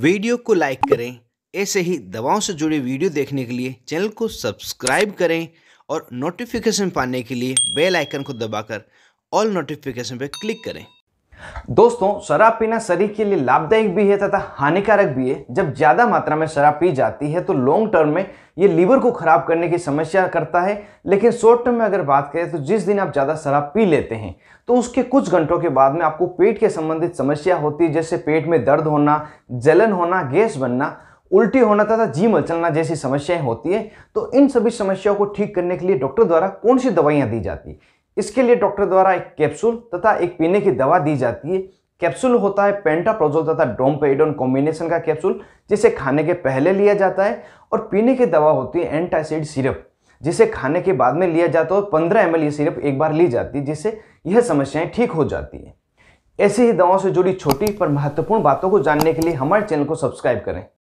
video को like करें ऐसे ही दवाओं से जुड़े वीडियो देखने के लिए चैनल को सब्सक्राइब करें और नोटिफिकेशन पाने के लिए बेल आइकन को दबाकर ऑल नोटिफिकेशन पर क्लिक करें दोस्तों शराब पीना शरीर के लिए लाभदायक भी है तथा हानिकारक भी है जब ज़्यादा मात्रा में शराब पी जाती है तो लॉन्ग टर्म में ये लीवर को खराब करने की समस्या करता है लेकिन शॉर्ट टर्म में अगर बात करें तो जिस दिन आप ज़्यादा शराब पी लेते हैं तो उसके कुछ घंटों के बाद में आपको पेट के संबंधित समस्या होती है जैसे पेट में दर्द होना जलन होना गैस बनना उल्टी होना तथा जी मचलना जैसी समस्याएं होती है तो इन सभी समस्याओं को ठीक करने के लिए डॉक्टर द्वारा कौन सी दवाइयाँ दी जाती है इसके लिए डॉक्टर द्वारा एक कैप्सूल तथा एक पीने की दवा दी जाती है कैप्सूल होता है पेंटाप्रोजोल तथा डोमपेडोन कॉम्बिनेशन का कैप्सूल जिसे खाने के पहले लिया जाता है और पीने की दवा होती है एंटासिड सिरप जिसे खाने के बाद में लिया जाता है और पंद्रह एम ये सिरप एक बार ली जाती है जिससे यह समस्याएं ठीक हो जाती है ऐसी ही दवाओं से जुड़ी छोटी पर महत्वपूर्ण बातों को जानने के लिए हमारे चैनल को सब्सक्राइब करें